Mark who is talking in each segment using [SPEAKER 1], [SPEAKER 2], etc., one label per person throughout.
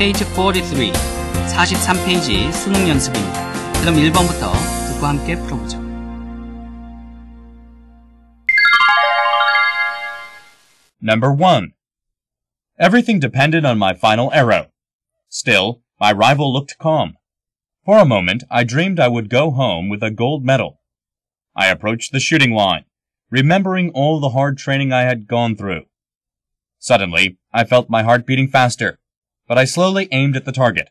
[SPEAKER 1] 페이지 43, 43페이지 수능 연습입니다. 그럼 1번부터 듣고 함께 풀어보죠.
[SPEAKER 2] 1. Everything depended on my final arrow. Still, my rival looked calm. For a moment, I dreamed I would go home with a gold medal. I approached the shooting line, remembering all the hard training I had gone through. Suddenly, I felt my heart beating faster but I slowly aimed at the target.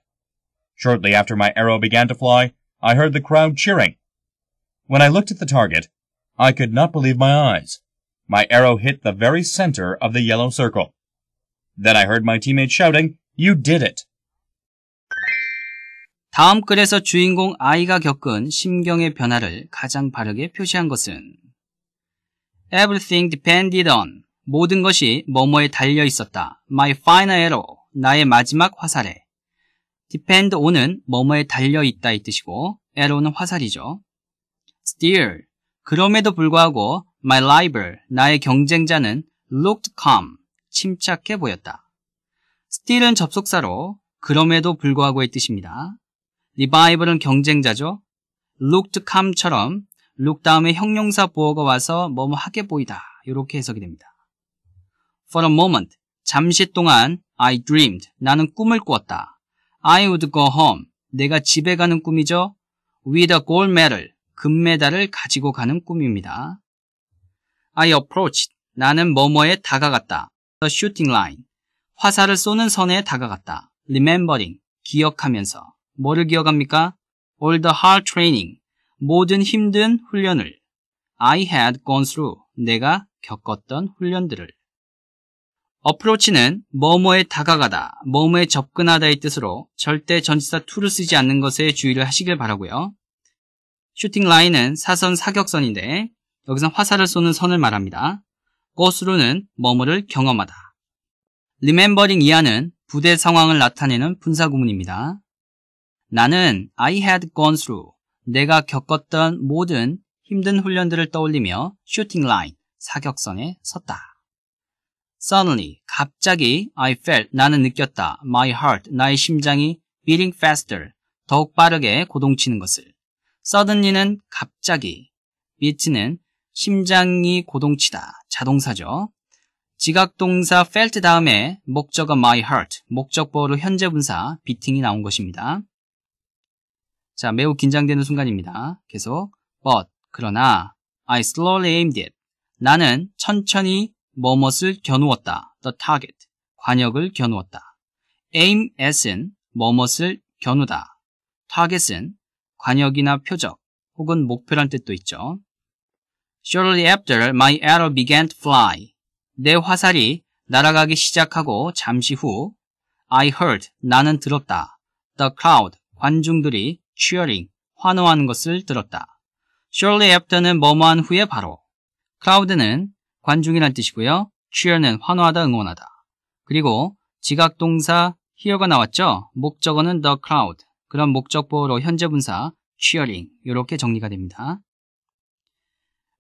[SPEAKER 2] Shortly after my arrow began to fly, I heard the crowd cheering. When I looked at the target, I could not believe my eyes. My arrow hit the very center of the yellow circle.
[SPEAKER 1] Then I heard my teammate shouting, You did it! 다음 글에서 주인공 아이가 겪은 심경의 변화를 가장 바르게 표시한 것은 Everything depended on 모든 것이 뭐뭐에 달려 있었다. My final arrow 나의 마지막 화살에 depend on은 뭐뭐에 달려 있다 이 뜻이고 arrow는 화살이죠. still 그럼에도 불구하고 my rival 나의 경쟁자는 looked calm 침착해 보였다. still은 접속사로 그럼에도 불구하고의 뜻입니다. revival은 경쟁자죠. looked calm처럼 look 다음에 형용사 보호가 와서 뭐뭐 하게 보이다 이렇게 해석이 됩니다. For a moment 잠시 동안 I dreamed. 나는 꿈을 꾸었다. I would go home. 내가 집에 가는 꿈이죠. With a gold medal. 금메달을 가지고 가는 꿈입니다. I approached. 나는 뭐뭐에 다가갔다. The shooting line. 화살을 쏘는 선에 다가갔다. Remembering. 기억하면서. 뭐를 기억합니까? All the hard training. 모든 힘든 훈련을. I had gone through. 내가 겪었던 훈련들을. 어프로치는 뭐뭐에 다가가다, 뭐뭐에 접근하다의 뜻으로 절대 전치사 t 를 쓰지 않는 것에 주의를 하시길 바라고요. 슈팅 라인은 사선 사격선인데 여기서 화살을 쏘는 선을 말합니다. 꽃으로는 뭐뭐를 경험하다. 리멤버링 이하는 부대 상황을 나타내는 분사구문입니다. 나는 I had gone through 내가 겪었던 모든 힘든 훈련들을 떠올리며 슈팅 라인 사격선에 섰다. Suddenly, 갑자기 I felt, 나는 느꼈다. My heart, 나의 심장이 beating faster, 더욱 빠르게 고동치는 것을. Suddenly는 갑자기, beat는 심장이 고동치다. 자동사죠. 지각동사 felt 다음에 목적어 my heart, 목적보로 현재 분사 beating이 나온 것입니다. 자, 매우 긴장되는 순간입니다. 계속 but, 그러나 I slowly aimed it. 나는 천천히 뭐뭇을 겨누었다. the target. 관역을 겨누었다. aim at은 뭐뭇을 겨누다. target은 관역이나 표적 혹은 목표란 뜻도 있죠. Shortly after, my arrow began to fly. 내 화살이 날아가기 시작하고 잠시 후 I heard, 나는 들었다. The crowd, 관중들이 cheering, 환호하는 것을 들었다. Shortly after는 뭐뭐한 후에 바로. crowd는 관중이란 뜻이고요. cheer는 환호하다, 응원하다. 그리고 지각동사 here가 나왔죠? 목적어는 the crowd. 그런 목적보로 현재 분사 cheering 이렇게 정리가 됩니다.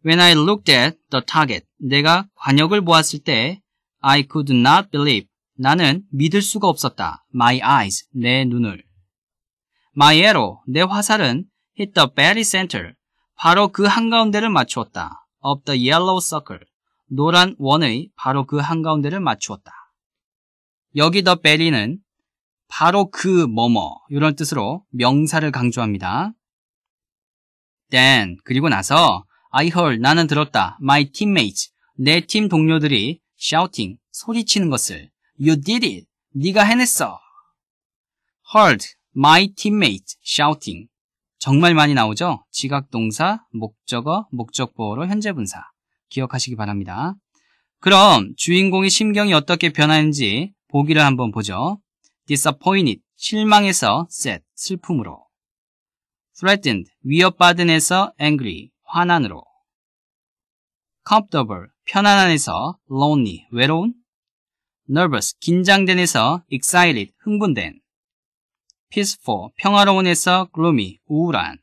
[SPEAKER 1] When I looked at the target, 내가 관역을 보았을 때 I could not believe, 나는 믿을 수가 없었다. My eyes, 내 눈을. My arrow, 내 화살은 hit the very center, 바로 그 한가운데를 맞추었다. Of the yellow circle, 노란 원의 바로 그 한가운데를 맞추었다. 여기 더 베리는 바로 그 뭐뭐 이런 뜻으로 명사를 강조합니다. Then 그리고 나서 I heard 나는 들었다. My teammates 내 팀 동료들이 shouting 소리치는 것을 You did it 네가 해냈어. Heard my teammate shouting 정말 많이 나오죠? 지각동사, 목적어, 목적보어로 현재분사. 기억하시기 바랍니다. 그럼 주인공의 심경이 어떻게 변하는지 보기를 한번 보죠. disappointed, 실망해서 sad, 슬픔으로 threatened, 위협받은에서 angry, 화난으로 comfortable, 편안한에서 lonely, 외로운 nervous, 긴장된에서 excited, 흥분된 peaceful, 평화로운에서 gloomy, 우울한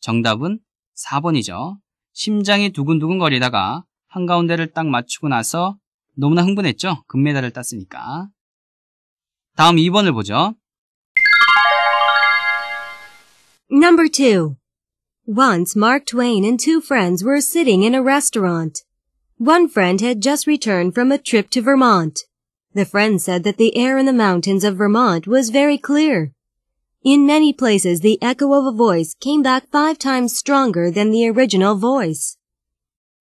[SPEAKER 1] 정답은 4번이죠. 심장이 두근두근 거리다가 한가운데를 딱 맞추고 나서 너무나 흥분했죠. 금메달을 땄으니까. 다음 2번을 보죠.
[SPEAKER 3] Number 2. Once Mark Twain and two friends were sitting in a restaurant. One friend had just returned from a trip to Vermont. The friend said that the air in the mountains of Vermont was very clear. In many places, the echo of a voice came back five times stronger than the original voice.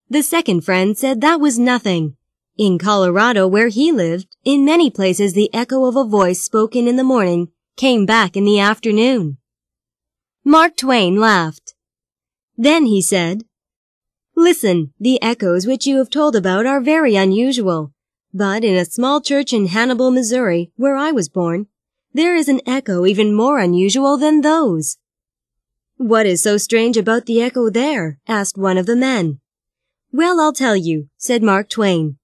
[SPEAKER 3] The second friend said that was nothing. In Colorado, where he lived, in many places the echo of a voice spoken in the morning came back in the afternoon. Mark Twain laughed. Then he said, Listen, the echoes which you have told about are very unusual. But in a small church in Hannibal, Missouri, where I was born, there is an echo even more unusual than those. What is so strange about the echo there? asked one of the men. Well, I'll tell you, said Mark Twain.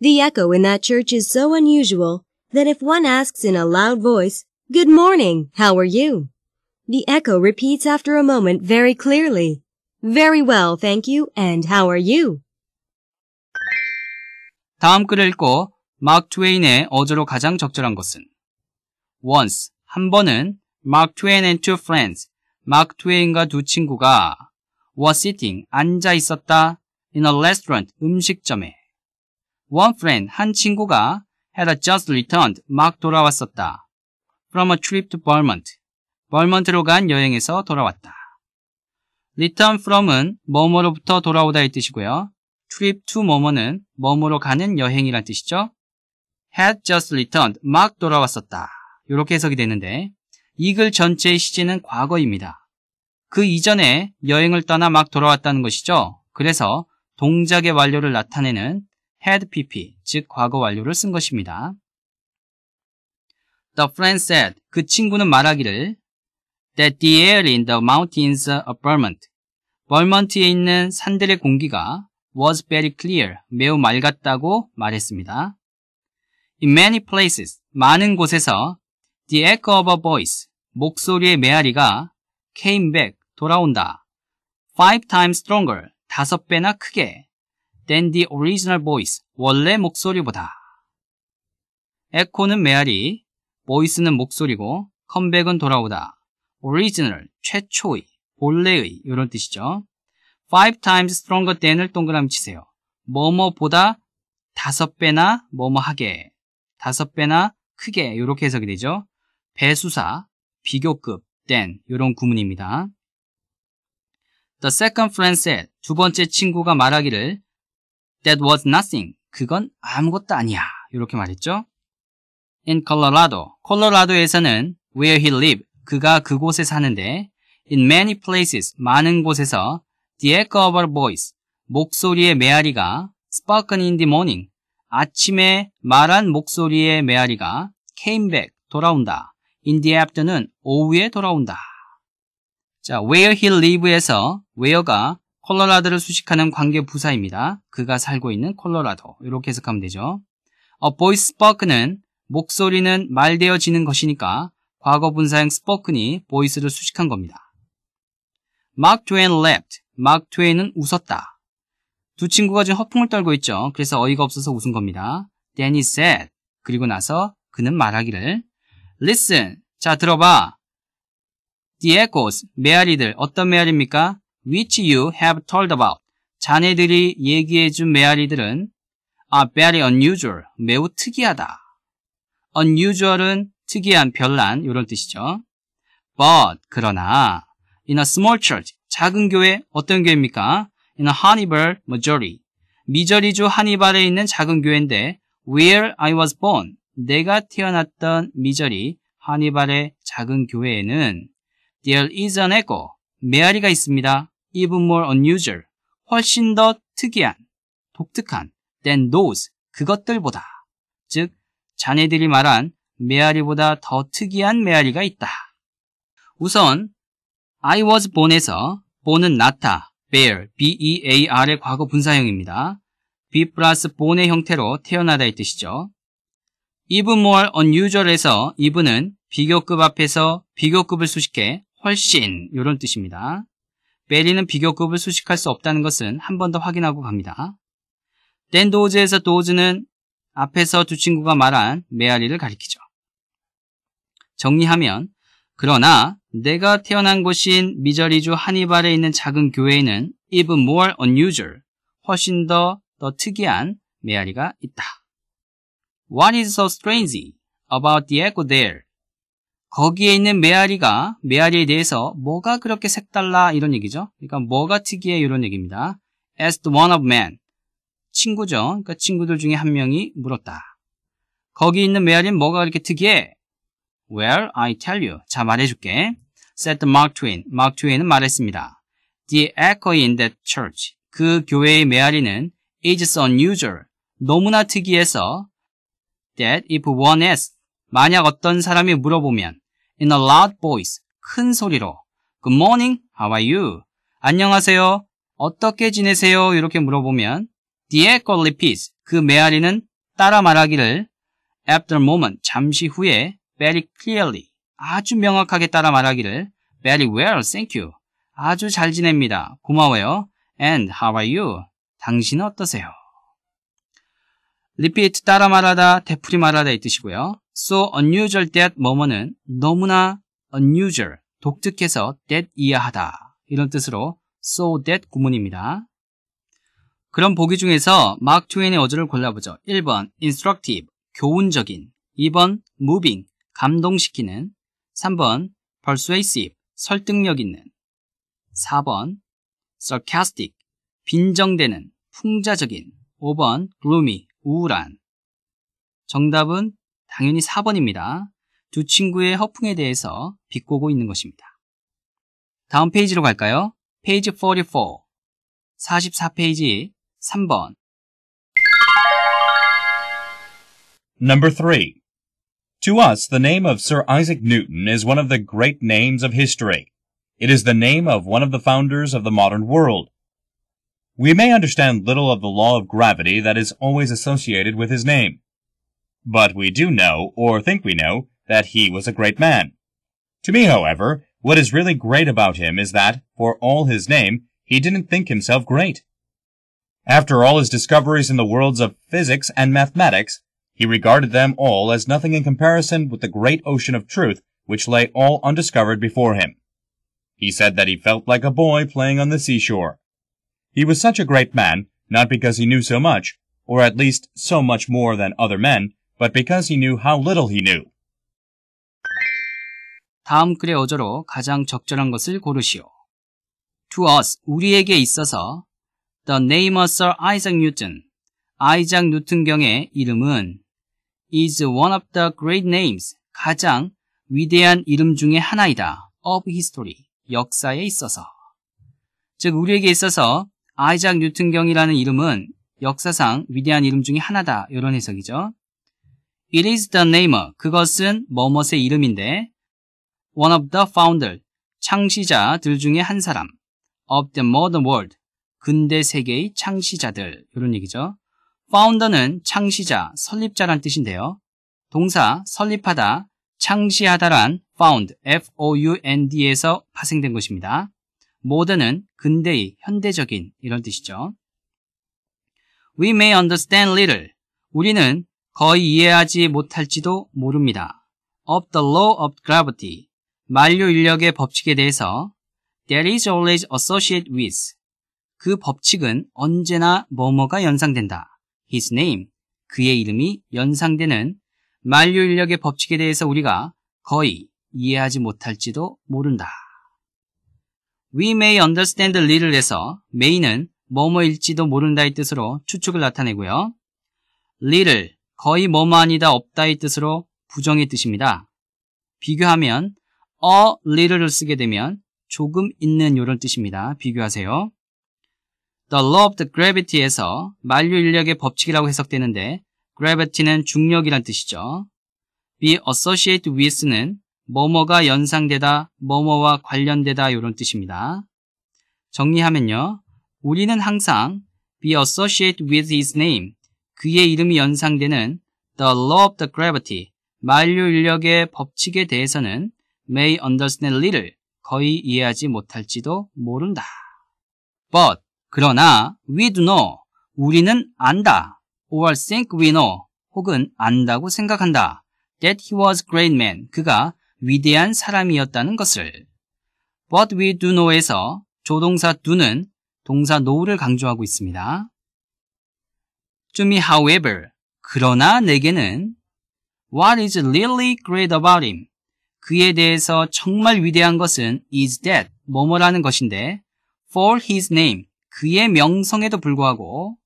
[SPEAKER 3] The echo in that church is so unusual that if one asks in a loud voice, Good morning, how are you? The echo repeats after a moment very clearly, Very well, thank you, and how are you?
[SPEAKER 1] 다음 글을 읽고 마크 트웨인의 어조로 가장 적절한 것은 once 한 번은 Mark Twain and two friends 마크 트웨인과 두 친구가 w a s sitting 앉아 있었다 in a restaurant 음식점에 one friend 한 친구가 had just returned 막 돌아왔었다 from a trip to Vermont e m 버먼트로 간 여행에서 돌아왔다 return from은 뭐뭐로부터 돌아오다의 뜻이고요 trip to 뭐뭐는 뭐뭐로 가는 여행이란 뜻이죠 had just returned 막 돌아왔었다 이렇게 해석이 되는데 이 글 전체의 시제는 과거입니다. 그 이전에 여행을 떠나 막 돌아왔다는 것이죠. 그래서 동작의 완료를 나타내는 had pp, 즉 과거 완료를 쓴 것입니다. The friend said, 그 친구는 말하기를 that the air in the mountains of Vermont, m o n t 에 있는 산들의 공기가 was very clear, 매우 맑았다고 말했습니다. In many places, 많은 곳에서 The echo of a voice. 목소리의 메아리가 came back. 돌아온다. Five times stronger. 다섯 배나 크게. than the original voice. 원래 목소리보다. 에코는 메아리, 보이스는 목소리고, 컴백은 돌아오다. original, 최초의, 본래의, 이런 뜻이죠. five times stronger than을 동그라미 치세요. 뭐뭐보다 다섯 배나 뭐뭐하게, 다섯 배나 크게, 이렇게 해석이 되죠. 배수사, 비교급, than 이런 구문입니다. The second friend said 두 번째 친구가 말하기를 That was nothing. 그건 아무것도 아니야. 이렇게 말했죠. In Colorado, 콜로라도에서는 where he lived, 그가 그곳에 사는데 in many places, 많은 곳에서 the echo of a voice, 목소리의 메아리가 spoken in the morning, 아침에 말한 목소리의 메아리가 came back, 돌아온다. 인디의 앞드는 오후에 돌아온다. 자, where he live에서 where가 콜로라도를 수식하는 관계 부사입니다. 그가 살고 있는 콜로라도. 이렇게 해석하면 되죠. A v o i c spoke는 목소리는 말되어지는 것이니까 과거 분사형 spoke이 voice를 수식한 겁니다. Mark Twain l a u g Mark Twain은 웃었다. 두 친구가 지금 허풍을 떨고 있죠. 그래서 어이가 없어서 웃은 겁니다. Then he said. 그리고 나서 그는 말하기를 Listen. 자, 들어봐. The echoes, 메아리들. 어떤 메아리입니까? Which you have told about. 자네들이 얘기해준 메아리들은 are very unusual, 매우 특이하다. unusual은 특이한, 별난 이런 뜻이죠. But, 그러나 in a small church, 작은 교회 어떤 교회입니까? in a Hannibal, Missouri. 미저리주 한니발에 있는 작은 교회인데 where I was born, 내가 태어났던 미저리 하니발의 작은 교회에는 There is an echo. 메아리가 있습니다. Even more unusual. 훨씬 더 특이한, 독특한 than those. 그것들보다. 즉, 자네들이 말한 메아리보다 더 특이한 메아리가 있다. 우선 I was born에서 born은 나타, bear, b-e-a-r의 과거 분사형입니다. be 플러스 born의 형태로 태어나다의 뜻이죠. even more unusual에서 even은 비교급 앞에서 비교급을 수식해 훨씬 이런 뜻입니다. 베리는 비교급을 수식할 수 없다는 것은 한 번 더 확인하고 갑니다. 댄 도즈에서 도즈는 앞에서 두 친구가 말한 메아리를 가리키죠. 정리하면 그러나 내가 태어난 곳인 미저리주 하니발에 있는 작은 교회에는 even more unusual 훨씬 더, 더 특이한 메아리가 있다. What is so strange about the echo there? 거기에 있는 메아리가 메아리에 대해서 뭐가 그렇게 색달라 이런 얘기죠. 그러니까 뭐가 특이해 이런 얘기입니다. As the one of man 친구죠. 그러니까 친구들 중에 한 명이 물었다. 거기 있는 메아리는 뭐가 그렇게 특이해? Well, I tell you. 자, 말해줄게. said Mark Twain. Mark Twain은 말했습니다. The echo in that church. 그 교회의 메아리는 is unusual. 너무나 특이해서 that if one asks, 만약 어떤 사람이 물어보면 in a loud voice, 큰 소리로 good morning, how are you? 안녕하세요. 어떻게 지내세요? 이렇게 물어보면 the echo repeats, 그 메아리는 따라 말하기를 after a moment, 잠시 후에 very clearly, 아주 명확하게 따라 말하기를 very well, thank you. 아주 잘 지냅니다. 고마워요. and how are you? 당신은 어떠세요? repeat 따라 말하다, 되풀이 말하다 이 뜻이고요. so unusual that 뭐뭐는 너무나 unusual 독특해서 that 이하하다 이런 뜻으로 so that 구문입니다. 그럼 보기 중에서 마크 트웨인의 어조를 골라보죠. 1번 instructive 교훈적인 2번 moving 감동시키는 3번 persuasive 설득력 있는 4번 sarcastic 빈정대는 풍자적인 5번 gloomy 우울한. 정답은 당연히 4번입니다. 두 친구의 허풍에 대해서 비꼬고 있는 것입니다. 다음 페이지로 갈까요? 페이지 44. 44페이지 3번.
[SPEAKER 2] Number 3. To us, the name of Sir Isaac Newton is one of the great names of history. It is the name of one of the founders of the modern world. we may understand little of the law of gravity that is always associated with his name. But we do know, or think we know, that he was a great man. To me, however, what is really great about him is that, for all his name, he didn't think himself great. After all his discoveries in the worlds of physics and mathematics, he regarded them all as nothing in comparison with the great ocean of truth which lay all undiscovered before him. He said that he felt like a boy playing on the seashore, he was such a great man, not because he knew so much, or at least so much more than other men, but because he knew how little he knew.
[SPEAKER 1] 다음 글의 어조로 가장 적절한 것을 고르시오. To us, 우리에게 있어서 The name of Sir Isaac Newton, 아이작 뉴튼 경의 이름은 is one of the great names, 가장 위대한 이름 중의 하나이다. of history, 역사에 있어서. 즉, 우리에게 있어서 아이작 뉴튼 경이라는 이름은 역사상 위대한 이름 중의 하나다 이런 해석이죠. It is the n a m e 그것은 머뭇의 이름인데 one of the founder 창시자들 중에 한 사람 of the modern world 근대 세계의 창시자들 이런 얘기죠. f o u n d e r 는 창시자, 설립자란 뜻인데요. 동사 설립하다, 창시하다란 found, f-o-u-n-d에서 파생된 것입니다. 모던은 근대의, 현대적인 이런 뜻이죠. We may understand little. 우리는 거의 이해하지 못할지도 모릅니다. Of the law of gravity. 만료 인력의 법칙에 대해서 There is always associated with. 그 법칙은 언제나 뭐뭐가 연상된다. His name. 그의 이름이 연상되는 만료 인력의 법칙에 대해서 우리가 거의 이해하지 못할지도 모른다. We may understand little에서 may는 뭐뭐일지도 모른다의 뜻으로 추측을 나타내고요. little, 거의 뭐뭐 아니다 없다의 뜻으로 부정의 뜻입니다. 비교하면 a little를 쓰게 되면 조금 있는 이런 뜻입니다. 비교하세요. The law of the gravity에서 만류 인력의 법칙이라고 해석되는데 gravity는 중력이란 뜻이죠. be associated with는 뭐뭐가 연상되다, 뭐뭐와 관련되다 이런 뜻입니다. 정리하면요. 우리는 항상 be associated with his name, 그의 이름이 연상되는 the law of the gravity, 만류 인력의 법칙에 대해서는 may understand little, 거의 이해하지 못할지도 모른다. but, 그러나 we do know, 우리는 안다, or think we know, 혹은 안다고 생각한다, that he was great man, 그가 위대한 사람이었다는 것을. What we do know에서 조동사 do는 동사 know를 강조하고 있습니다. To me, however, 그러나 내게는 What is really great about him? 그에 대해서 정말 위대한 것은 is that 뭐뭐라는 것인데 for his name 그의 명성에도 불구하고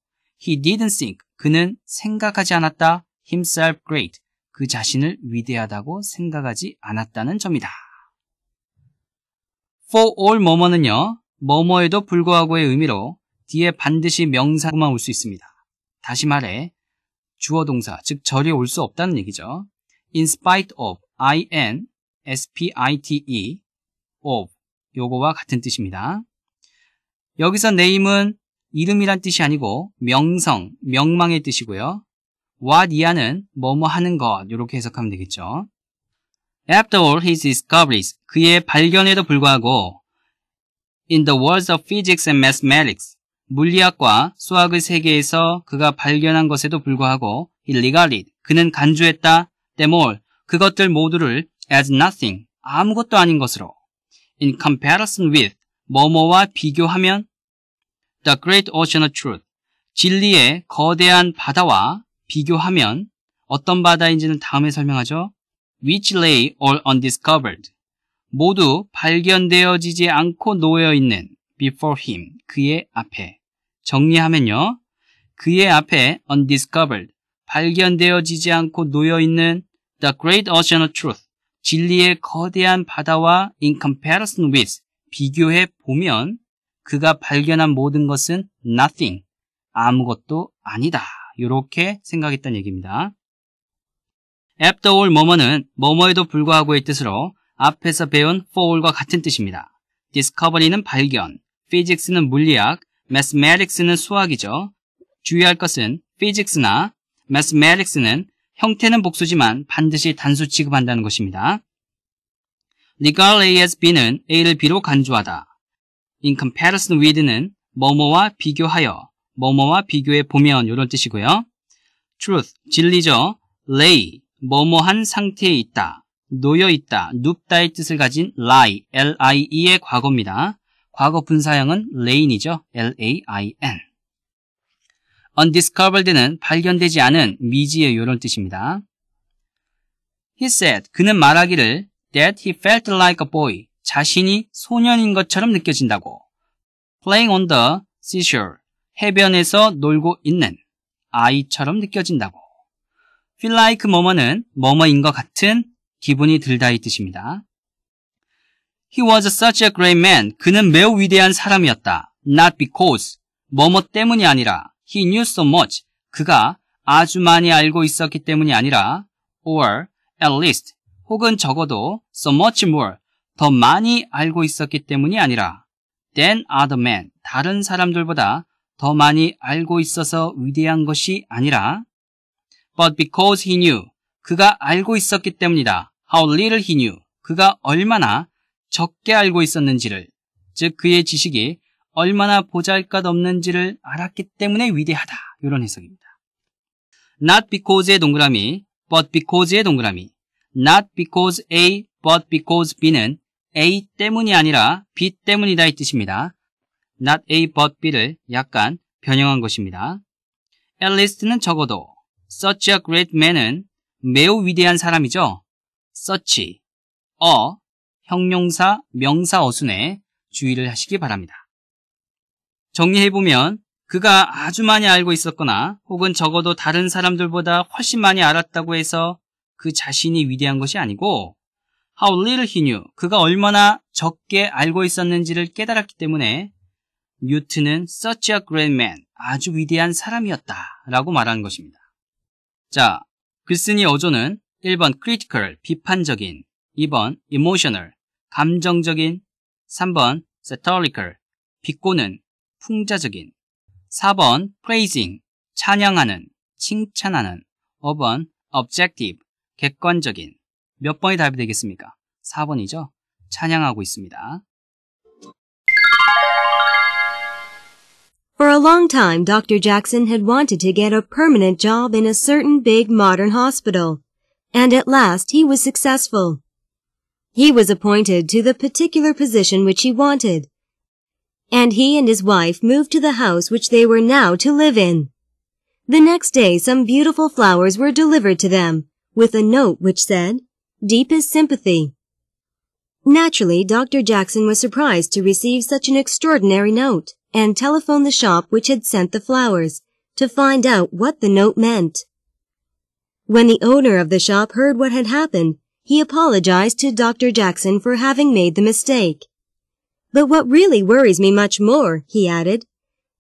[SPEAKER 1] he didn't think 그는 생각하지 않았다 himself great 그 자신을 위대하다고 생각하지 않았다는 점이다. for all 뭐뭐는요, 뭐뭐에도 불구하고의 의미로 뒤에 반드시 명사만 올 수 있습니다. 다시 말해, 주어 동사, 즉 절이 올 수 없다는 얘기죠. in spite of, in, spite, of, 요거와 같은 뜻입니다. 여기서 name은 이름이란 뜻이 아니고 명성, 명망의 뜻이고요. what 이하는 뭐뭐 하는 것 이렇게 해석하면 되겠죠. After all his discoveries, 그의 발견에도 불구하고 in the worlds of physics and mathematics, 물리학과 수학의 세계에서 그가 발견한 것에도 불구하고 he regarded, 그는 간주했다, them all, 그것들 모두를 as nothing, 아무것도 아닌 것으로 in comparison with, 뭐뭐와 비교하면 the great ocean of truth, 진리의 거대한 바다와 비교하면 어떤 바다인지는 다음에 설명하죠. which lay all undiscovered. 모두 발견되어지지 않고 놓여있는 before him, 그의 앞에. 정리하면요. 그의 앞에 undiscovered, 발견되어지지 않고 놓여있는 the great ocean of truth, 진리의 거대한 바다와 in comparison with, 비교해 보면 그가 발견한 모든 것은 nothing, 아무것도 아니다. 이렇게 생각했던 얘기입니다. after all 뭐뭐는 뭐뭐에도 불구하고의 뜻으로 앞에서 배운 for all과 같은 뜻입니다. discovery는 발견, physics는 물리학, mathematics는 수학이죠. 주의할 것은 physics나 mathematics는 형태는 복수지만 반드시 단수 취급한다는 것입니다. regard A as B는 A를 B로 간주하다. in comparison with는 뭐뭐와 비교하여 뭐뭐와 비교해 보면 이런 뜻이고요. truth 진리죠. lay 뭐뭐한 상태에 있다. 놓여 있다, 눕다의 뜻을 가진 lie, l-i-e의 과거입니다. 과거 분사형은 lain이죠, l-a-i-n. undiscovered는 발견되지 않은 미지의 요런 뜻입니다. He said, 그는 말하기를 that he felt like a boy, 자신이 소년인 것처럼 느껴진다고. playing on the seashore, 해변에서 놀고 있는 아이처럼 느껴진다고. feel like 뭐뭐는 뭐뭐인 것 같은 기분이 들다의 뜻입니다. He was such a great man. 그는 매우 위대한 사람이었다. Not because 뭐뭐 때문이 아니라 he knew so much. 그가 아주 많이 알고 있었기 때문이 아니라 or at least 혹은 적어도 so much more 더 많이 알고 있었기 때문이 아니라 than other men 다른 사람들보다 더 많이 알고 있어서 위대한 것이 아니라 but because he knew 그가 알고 있었기 때문이다. how little he knew 그가 얼마나 적게 알고 있었는지를 즉 그의 지식이 얼마나 보잘것없는지를 알았기 때문에 위대하다. 이런 해석입니다. not because의 동그라미 but because의 동그라미 not because A but because B는 A 때문이 아니라 B 때문이다 이 뜻입니다. not A but B를 약간 변형한 것입니다. At least는 적어도, such a great man은 매우 위대한 사람이죠. such, a, 형용사, 명사 어순에 주의를 하시기 바랍니다. 정리해보면 그가 아주 많이 알고 있었거나 혹은 적어도 다른 사람들보다 훨씬 많이 알았다고 해서 그 자신이 위대한 것이 아니고 how little he knew, 그가 얼마나 적게 알고 있었는지를 깨달았기 때문에 뉴튼은 such a great man, 아주 위대한 사람이었다 라고 말하는 것입니다. 자, 글쓴이 어조는 1번 critical, 비판적인, 2번 emotional, 감정적인, 3번 satirical, 비꼬는, 풍자적인, 4번 praising, 찬양하는, 칭찬하는, 5번 objective, 객관적인, 몇 번이 답이 되겠습니까? 4번이죠? 찬양하고 있습니다.
[SPEAKER 3] For a long time, Dr. Jackson had wanted to get a permanent job in a certain big modern hospital, and at last he was successful. He was appointed to the particular position which he wanted, and he and his wife moved to the house which they were now to live in. The next day, some beautiful flowers were delivered to them, with a note which said, Deepest sympathy. Naturally, Dr. Jackson was surprised to receive such an extraordinary note and telephoned the shop which had sent the flowers to find out what the note meant. When the owner of the shop heard what had happened, he apologized to Dr. Jackson for having made the mistake. But what really worries me much more, he added,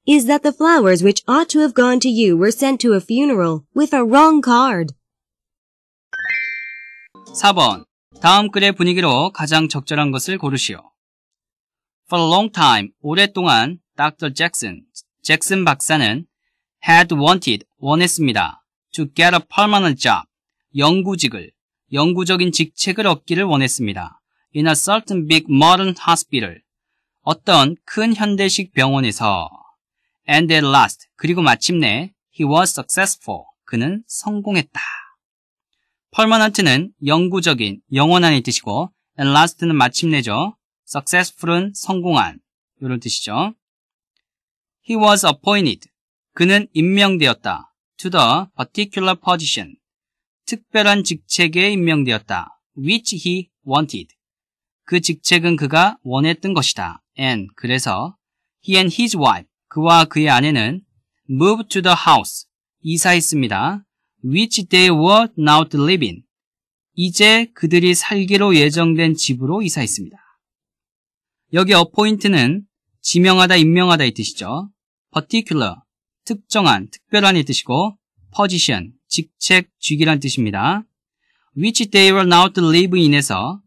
[SPEAKER 3] is that the flowers which ought to have gone to you were sent to a funeral with a wrong card.
[SPEAKER 1] 4번. 다음 글의 분위기로 가장 적절한 것을 고르시오. For a long time, 오랫동안 Dr. Jackson, 잭슨 박사는 had wanted, 원했습니다. to get a permanent job, 영구직을, 영구적인 직책을 얻기를 원했습니다. in a certain big modern hospital, 어떤 큰 현대식 병원에서 and at last, 그리고 마침내 he was successful, 그는 성공했다. permanent는 영구적인, 영원한의 뜻이고 at last는 마침내죠. successful은 성공한, 이런 뜻이죠. He was appointed. 그는 임명되었다. To the particular position. 특별한 직책에 임명되었다. Which he wanted. 그 직책은 그가 원했던 것이다. And 그래서 he and his wife. 그와 그의 아내는 moved to the house. 이사했습니다. which they were now to live in. 이제 그들이 살기로 예정된 집으로 이사했습니다. 여기 appoint는 지명하다, 임명하다 이 뜻이죠. particular, 특정한, 특별한이 뜻이고 position, 직책, 직이란 뜻입니다. which they were n o t live in에서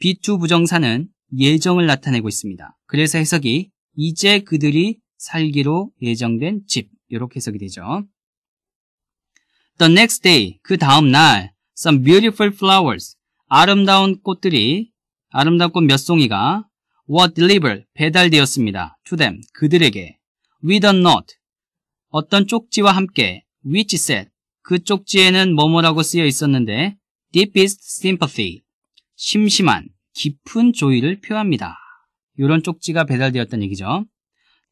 [SPEAKER 1] B2 부정사는 예정을 나타내고 있습니다. 그래서 해석이 이제 그들이 살기로 예정된 집 이렇게 해석이 되죠. The next day, 그 다음 날, some beautiful flowers, 아름다운 꽃들이, 아름다운 꽃 몇 송이가 were delivered, 배달되었습니다. to them, 그들에게. with a note 어떤 쪽지와 함께 which said 그 쪽지에는 뭐뭐라고 쓰여 있었는데 deepest sympathy 심심한 깊은 조의를 표합니다. 이런 쪽지가 배달되었던 얘기죠.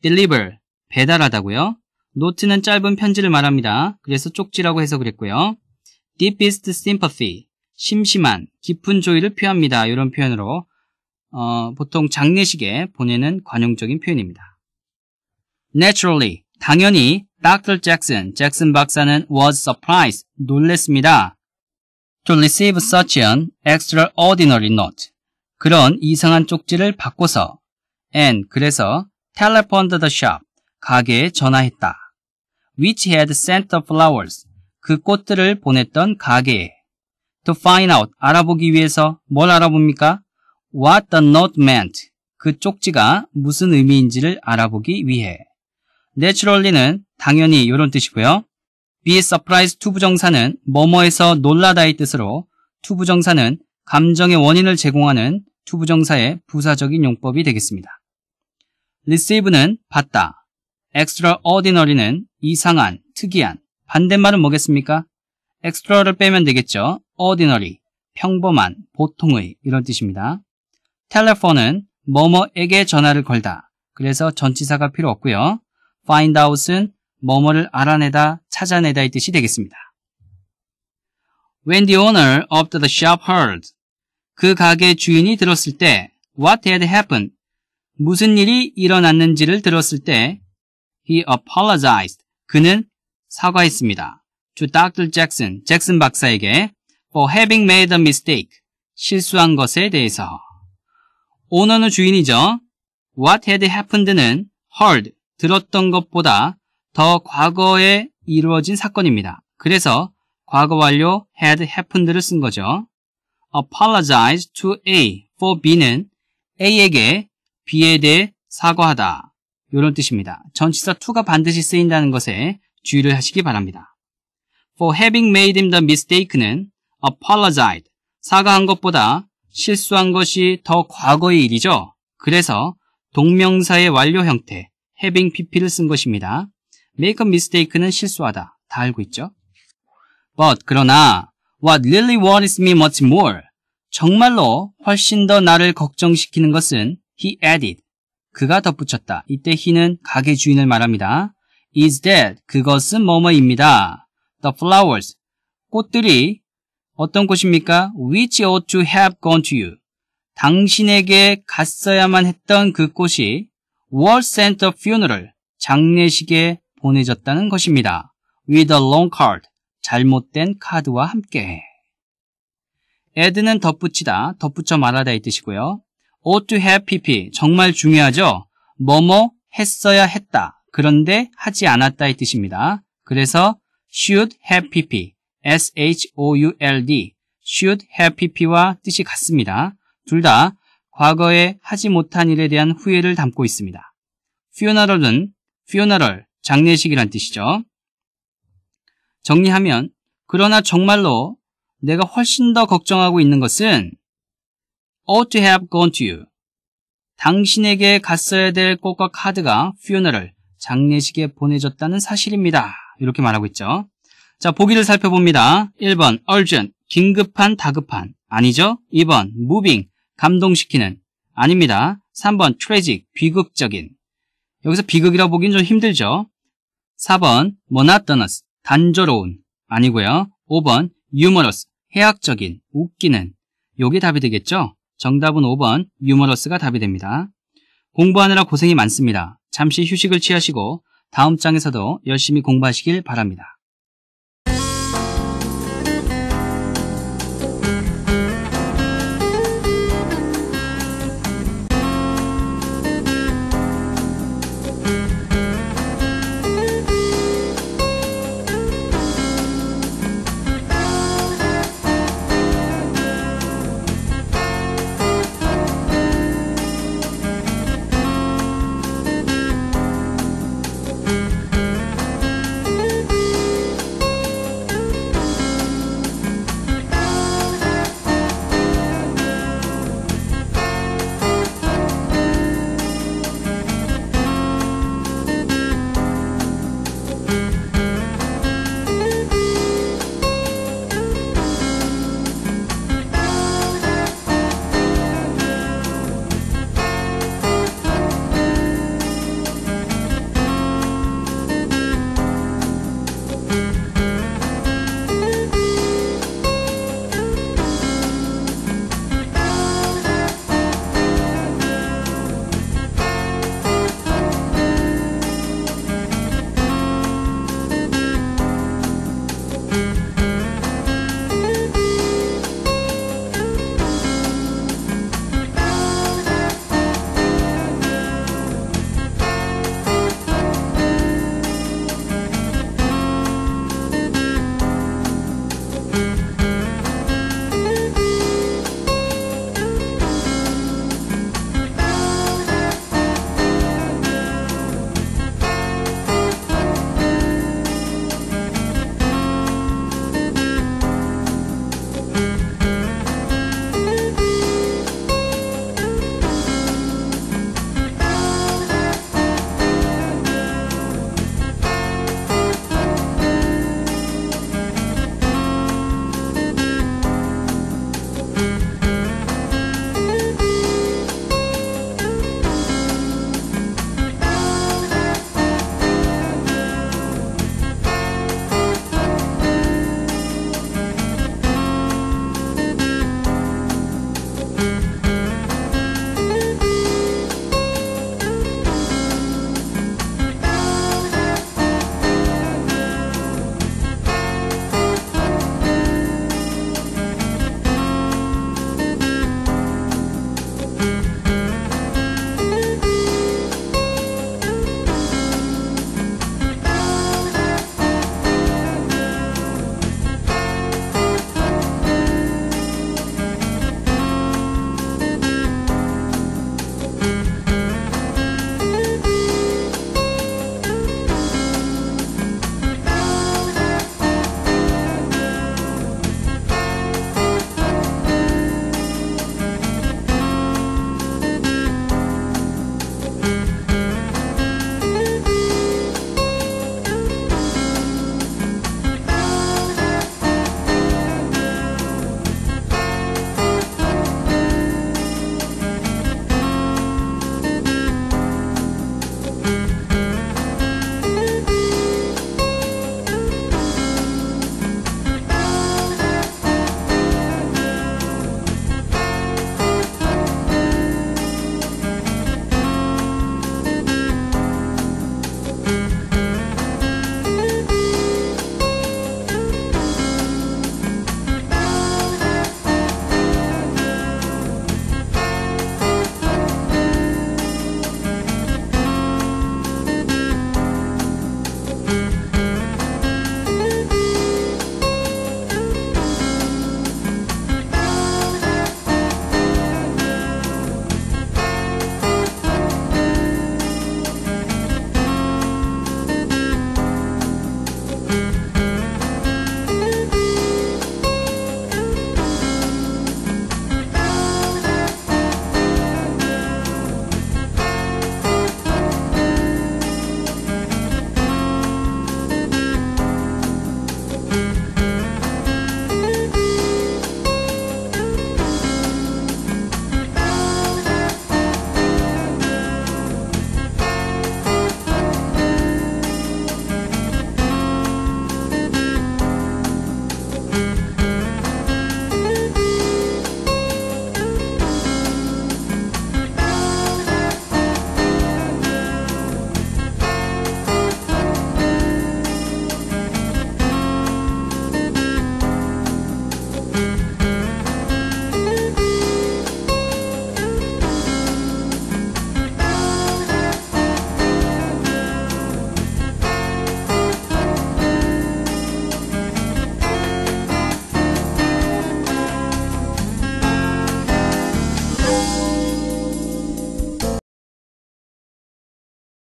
[SPEAKER 1] deliver 배달하다고요. 노트는 짧은 편지를 말합니다. 그래서 쪽지라고 해서 그랬고요. deepest sympathy 심심한 깊은 조의를 표합니다. 이런 표현으로 어, 보통 장례식에 보내는 관용적인 표현입니다. Naturally, 당연히 Dr. Jackson, 잭슨 박사는 was surprised, 놀랬습니다. To receive such an extraordinary note. 그런 이상한 쪽지를 받고서 and 그래서 telephoned the shop, 가게에 전화했다. which had sent the flowers, 그 꽃들을 보냈던 가게에. to find out, 알아보기 위해서 뭘 알아봅니까? what the note meant, 그 쪽지가 무슨 의미인지를 알아보기 위해. naturally는 당연히 이런 뜻이고요. be surprised to 부정사는 뭐뭐에서 놀라다의 뜻으로 to 부정사는 감정의 원인을 제공하는 to 부정사의 부사적인 용법이 되겠습니다. receive는 받다, extraordinary는 이상한, 특이한, 반대말은 뭐겠습니까? extra를 빼면 되겠죠. ordinary, 평범한, 보통의 이런 뜻입니다. telephone은 뭐뭐에게 전화를 걸다. 그래서 전치사가 필요 없고요. find out은 뭐뭐를 알아내다, 찾아내다의 뜻이 되겠습니다. When the owner of the shop heard, 그 가게 주인이 들었을 때, what had happened, 무슨 일이 일어났는지를 들었을 때, he apologized, 그는 사과했습니다. to Dr. Jackson, 잭슨 박사에게 for having made a mistake, 실수한 것에 대해서. 오너는 주인이죠. what had happened는 heard, 들었던 것보다 더 과거에 이루어진 사건입니다. 그래서 과거 완료 had happened를 쓴 거죠. apologize to A for B는 A에게 B에 대해 사과하다. 이런 뜻입니다. 전치사 to가 반드시 쓰인다는 것에 주의를 하시기 바랍니다. for having made him the mistake는 a p o l o g i z e 사과한 것보다 실수한 것이 더 과거의 일이죠. 그래서 동명사의 완료 형태, having pp를 쓴 것입니다. make a mistake는 실수하다. 다 알고 있죠? but 그러나 what really worries me much more 정말로 훨씬 더 나를 걱정시키는 것은 he added 그가 덧붙였다. 이때 he는 가게 주인을 말합니다. is that 그것은 뭐뭐입니다. the flowers 꽃들이 어떤 꽃입니까? which ought to have gone to you 당신에게 갔어야만 했던 그 꽃이 w o r l d c e n t e r funeral, 장례식에 보내졌다는 것입니다. with a long card, 잘못된 카드와 함께. add는 덧붙이다, 덧붙여 말하다 이 뜻이고요. ought to have pp, 정말 중요하죠? 뭐뭐 했어야 했다, 그런데 하지 않았다 이 뜻입니다. 그래서 should have pp, s-h-o-u-l-d, should have pp와 뜻이 같습니다. 둘다 과거에 하지 못한 일에 대한 후회를 담고 있습니다. 퓨어널은 퓨어널, 장례식이란 뜻이죠. 정리하면 그러나 정말로 내가 훨씬 더 걱정하고 있는 것은 ought to have gone to you. 당신에게 갔어야 될 꽃과 카드가 퓨어널을 장례식에 보내졌다는 사실입니다. 이렇게 말하고 있죠. 자, 보기를 살펴봅니다. 1번 urgent, 긴급한, 다급한. 아니죠? 2번 moving, 감동시키는 아닙니다. 3번 트레직 비극적인 여기서 비극이라고 보엔좀 힘들죠. 4번 모나 n 너스 단조로운 아니고요. 5번 유머러스 해학적인 웃기는 요게 답이 되겠죠. 정답은 5번 유머러스가 답이 됩니다. 공부하느라 고생이 많습니다. 잠시 휴식을 취하시고 다음 장에서도 열심히 공부하시길 바랍니다.